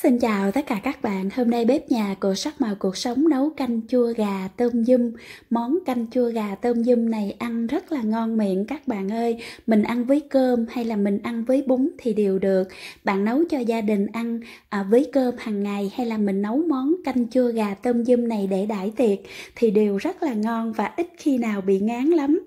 Xin chào tất cả các bạn, hôm nay bếp nhà của sắc màu cuộc sống nấu canh chua gà tôm dâm Món canh chua gà tôm dâm này ăn rất là ngon miệng các bạn ơi Mình ăn với cơm hay là mình ăn với bún thì đều được Bạn nấu cho gia đình ăn à, với cơm hàng ngày hay là mình nấu món canh chua gà tôm dâm này để đãi tiệc Thì đều rất là ngon và ít khi nào bị ngán lắm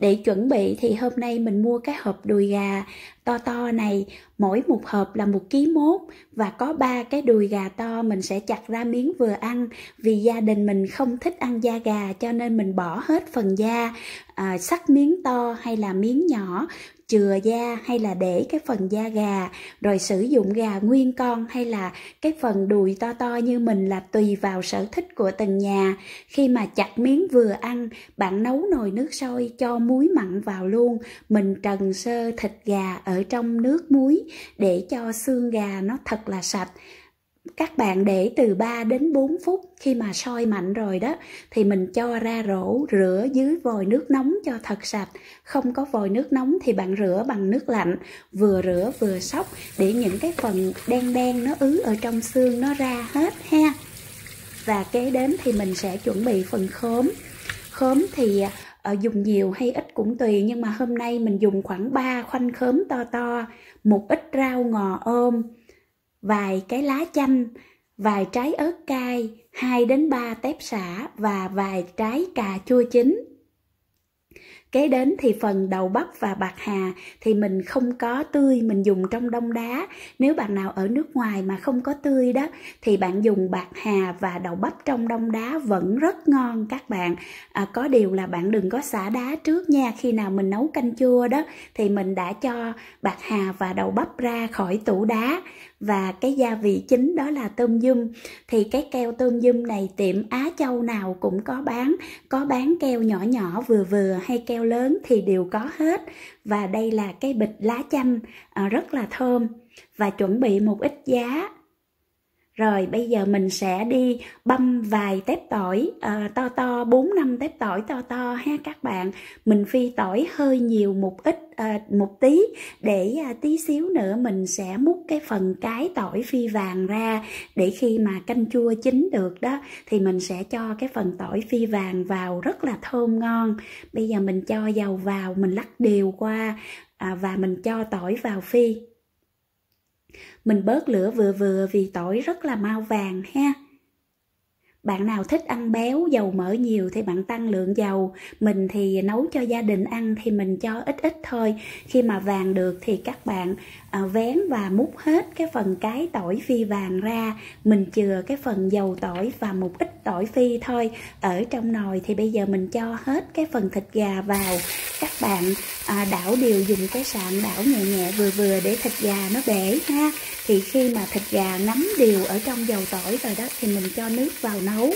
Để chuẩn bị thì hôm nay mình mua cái hộp đùi gà to to này mỗi một hộp là một ký mốt và có ba cái đùi gà to mình sẽ chặt ra miếng vừa ăn vì gia đình mình không thích ăn da gà cho nên mình bỏ hết phần da à, sắc miếng to hay là miếng nhỏ chừa da hay là để cái phần da gà rồi sử dụng gà nguyên con hay là cái phần đùi to to như mình là tùy vào sở thích của từng nhà khi mà chặt miếng vừa ăn bạn nấu nồi nước sôi cho muối mặn vào luôn mình trần sơ thịt gà ở trong nước muối để cho xương gà nó thật là sạch các bạn để từ 3 đến 4 phút khi mà soi mạnh rồi đó thì mình cho ra rổ rửa dưới vòi nước nóng cho thật sạch không có vòi nước nóng thì bạn rửa bằng nước lạnh vừa rửa vừa sóc để những cái phần đen đen nó ứ ở trong xương nó ra hết ha và kế đến thì mình sẽ chuẩn bị phần khóm khóm thì ờ, dùng nhiều hay ít cũng tùy nhưng mà hôm nay mình dùng khoảng 3 khoanh khóm to to một ít rau ngò ôm vài cái lá chanh, vài trái ớt cay, 2 đến 3 tép sả và vài trái cà chua chín. Kế đến thì phần đầu bắp và bạc hà thì mình không có tươi, mình dùng trong đông đá. Nếu bạn nào ở nước ngoài mà không có tươi đó thì bạn dùng bạc hà và đầu bắp trong đông đá vẫn rất ngon các bạn. À, có điều là bạn đừng có xả đá trước nha. Khi nào mình nấu canh chua đó thì mình đã cho bạc hà và đầu bắp ra khỏi tủ đá và cái gia vị chính đó là tôm dum thì cái keo tôm dum này tiệm Á Châu nào cũng có bán có bán keo nhỏ nhỏ vừa vừa hay keo lớn thì đều có hết và đây là cái bịch lá chanh ờ, rất là thơm và chuẩn bị một ít giá rồi bây giờ mình sẽ đi băm vài tép tỏi à, to to bốn năm tép tỏi to to ha các bạn mình phi tỏi hơi nhiều một ít à, một tí để à, tí xíu nữa mình sẽ múc cái phần cái tỏi phi vàng ra để khi mà canh chua chín được đó thì mình sẽ cho cái phần tỏi phi vàng vào rất là thơm ngon bây giờ mình cho dầu vào mình lắc đều qua à, và mình cho tỏi vào phi mình bớt lửa vừa vừa vì tỏi rất là mau vàng ha. Bạn nào thích ăn béo, dầu mỡ nhiều thì bạn tăng lượng dầu. Mình thì nấu cho gia đình ăn thì mình cho ít ít thôi. Khi mà vàng được thì các bạn À, vén và múc hết cái phần cái tỏi phi vàng ra mình chừa cái phần dầu tỏi và một ít tỏi phi thôi ở trong nồi thì bây giờ mình cho hết cái phần thịt gà vào các bạn à, đảo đều dùng cái sạn đảo nhẹ nhẹ vừa vừa để thịt gà nó bể ha thì khi mà thịt gà ngấm đều ở trong dầu tỏi rồi đó thì mình cho nước vào nấu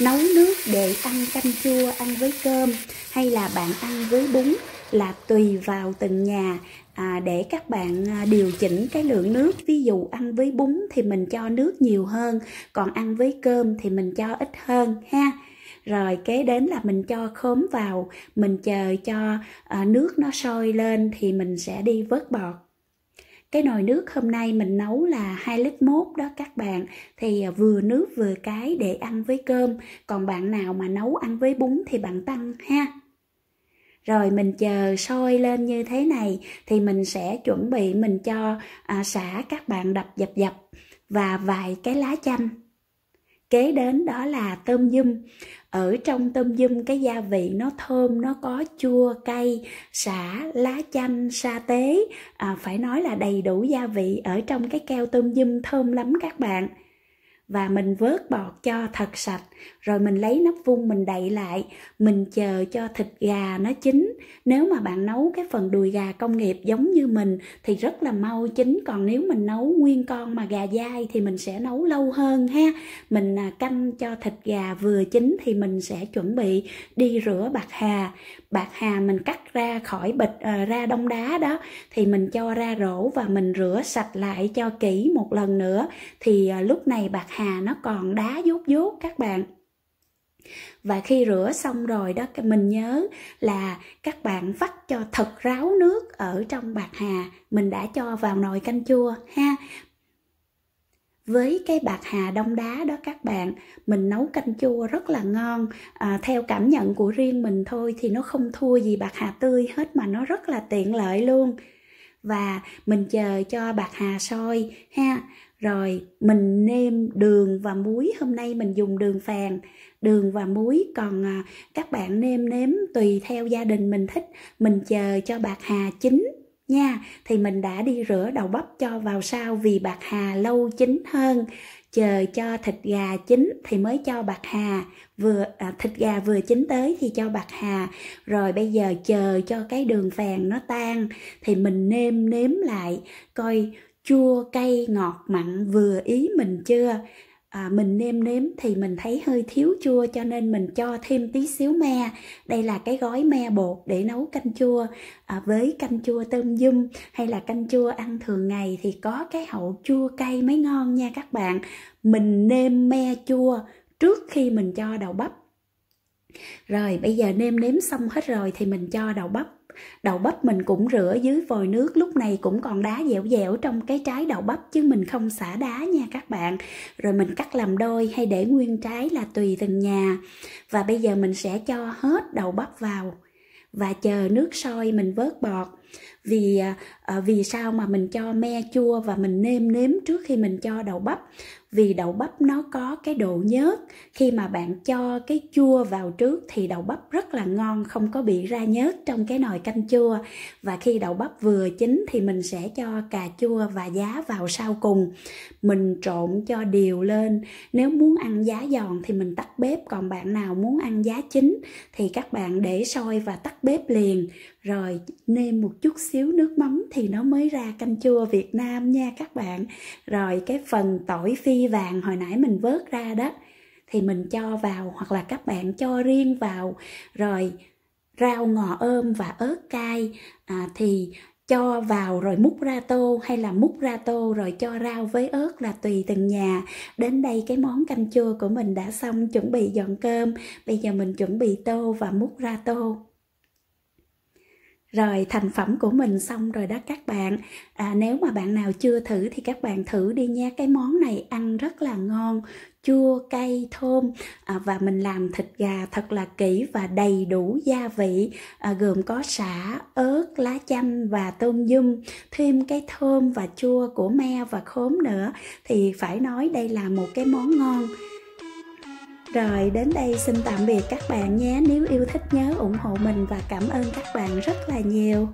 nấu nước để ăn canh chua ăn với cơm hay là bạn ăn với bún là tùy vào từng nhà à, để các bạn à, điều chỉnh cái lượng nước ví dụ ăn với bún thì mình cho nước nhiều hơn còn ăn với cơm thì mình cho ít hơn ha rồi kế đến là mình cho khóm vào mình chờ cho à, nước nó sôi lên thì mình sẽ đi vớt bọt cái nồi nước hôm nay mình nấu là 2 lít mốt đó các bạn thì à, vừa nước vừa cái để ăn với cơm còn bạn nào mà nấu ăn với bún thì bạn tăng ha rồi mình chờ sôi lên như thế này thì mình sẽ chuẩn bị mình cho à, xả các bạn đập dập dập và vài cái lá chanh kế đến đó là tôm dum ở trong tôm dum cái gia vị nó thơm nó có chua cay xả lá chanh sa tế à, phải nói là đầy đủ gia vị ở trong cái keo tôm dum thơm lắm các bạn và mình vớt bọt cho thật sạch rồi mình lấy nắp vung mình đậy lại mình chờ cho thịt gà nó chín nếu mà bạn nấu cái phần đùi gà công nghiệp giống như mình thì rất là mau chín còn nếu mình nấu nguyên con mà gà dai thì mình sẽ nấu lâu hơn ha mình à, canh cho thịt gà vừa chín thì mình sẽ chuẩn bị đi rửa bạc hà bạc hà mình cắt ra khỏi bịch à, ra đông đá đó thì mình cho ra rổ và mình rửa sạch lại cho kỹ một lần nữa thì à, lúc này bạc hà hà nó còn đá vuốt vuốt các bạn và khi rửa xong rồi đó mình nhớ là các bạn vắt cho thật ráo nước ở trong bạc hà mình đã cho vào nồi canh chua ha với cái bạc hà đông đá đó các bạn mình nấu canh chua rất là ngon à, theo cảm nhận của riêng mình thôi thì nó không thua gì bạc hà tươi hết mà nó rất là tiện lợi luôn và mình chờ cho bạc hà sôi ha rồi mình nêm đường và muối hôm nay mình dùng đường phèn đường và muối còn à, các bạn nêm nếm tùy theo gia đình mình thích mình chờ cho bạc hà chín nha thì mình đã đi rửa đầu bắp cho vào sau vì bạc hà lâu chín hơn chờ cho thịt gà chín thì mới cho bạc hà vừa à, thịt gà vừa chín tới thì cho bạc hà rồi bây giờ chờ cho cái đường phèn nó tan thì mình nêm nếm lại coi chua cay ngọt mặn vừa ý mình chưa à, mình nêm nếm thì mình thấy hơi thiếu chua cho nên mình cho thêm tí xíu me đây là cái gói me bột để nấu canh chua à, với canh chua tôm dum hay là canh chua ăn thường ngày thì có cái hậu chua cay mới ngon nha các bạn mình nêm me chua trước khi mình cho đậu bắp rồi bây giờ nêm nếm xong hết rồi thì mình cho đậu bắp Đậu bắp mình cũng rửa dưới vòi nước lúc này cũng còn đá dẻo dẻo trong cái trái đậu bắp chứ mình không xả đá nha các bạn. Rồi mình cắt làm đôi hay để nguyên trái là tùy từng nhà. Và bây giờ mình sẽ cho hết đậu bắp vào và chờ nước sôi mình vớt bọt vì à, à, vì sao mà mình cho me chua và mình nêm nếm trước khi mình cho đậu bắp vì đậu bắp nó có cái độ nhớt khi mà bạn cho cái chua vào trước thì đậu bắp rất là ngon không có bị ra nhớt trong cái nồi canh chua và khi đậu bắp vừa chín thì mình sẽ cho cà chua và giá vào sau cùng mình trộn cho đều lên nếu muốn ăn giá giòn thì mình tắt bếp còn bạn nào muốn ăn giá chín thì các bạn để sôi và tắt bếp liền rồi nêm một chút xíu nước mắm thì nó mới ra canh chua Việt Nam nha các bạn rồi cái phần tỏi phi vàng hồi nãy mình vớt ra đó thì mình cho vào hoặc là các bạn cho riêng vào rồi rau ngò ôm và ớt cay à, thì cho vào rồi múc ra tô hay là múc ra tô rồi cho rau với ớt là tùy từng nhà. Đến đây cái món canh chua của mình đã xong chuẩn bị dọn cơm. Bây giờ mình chuẩn bị tô và múc ra tô rồi thành phẩm của mình xong rồi đó các bạn à, nếu mà bạn nào chưa thử thì các bạn thử đi nha cái món này ăn rất là ngon chua cay thơm à, và mình làm thịt gà thật là kỹ và đầy đủ gia vị à, gồm có sả ớt lá chanh và tôm dum thêm cái thơm và chua của me và khóm nữa thì phải nói đây là một cái món ngon rồi đến đây xin tạm biệt các bạn nhé nếu yêu thích nhớ ủng hộ mình và cảm ơn các bạn rất là nhiều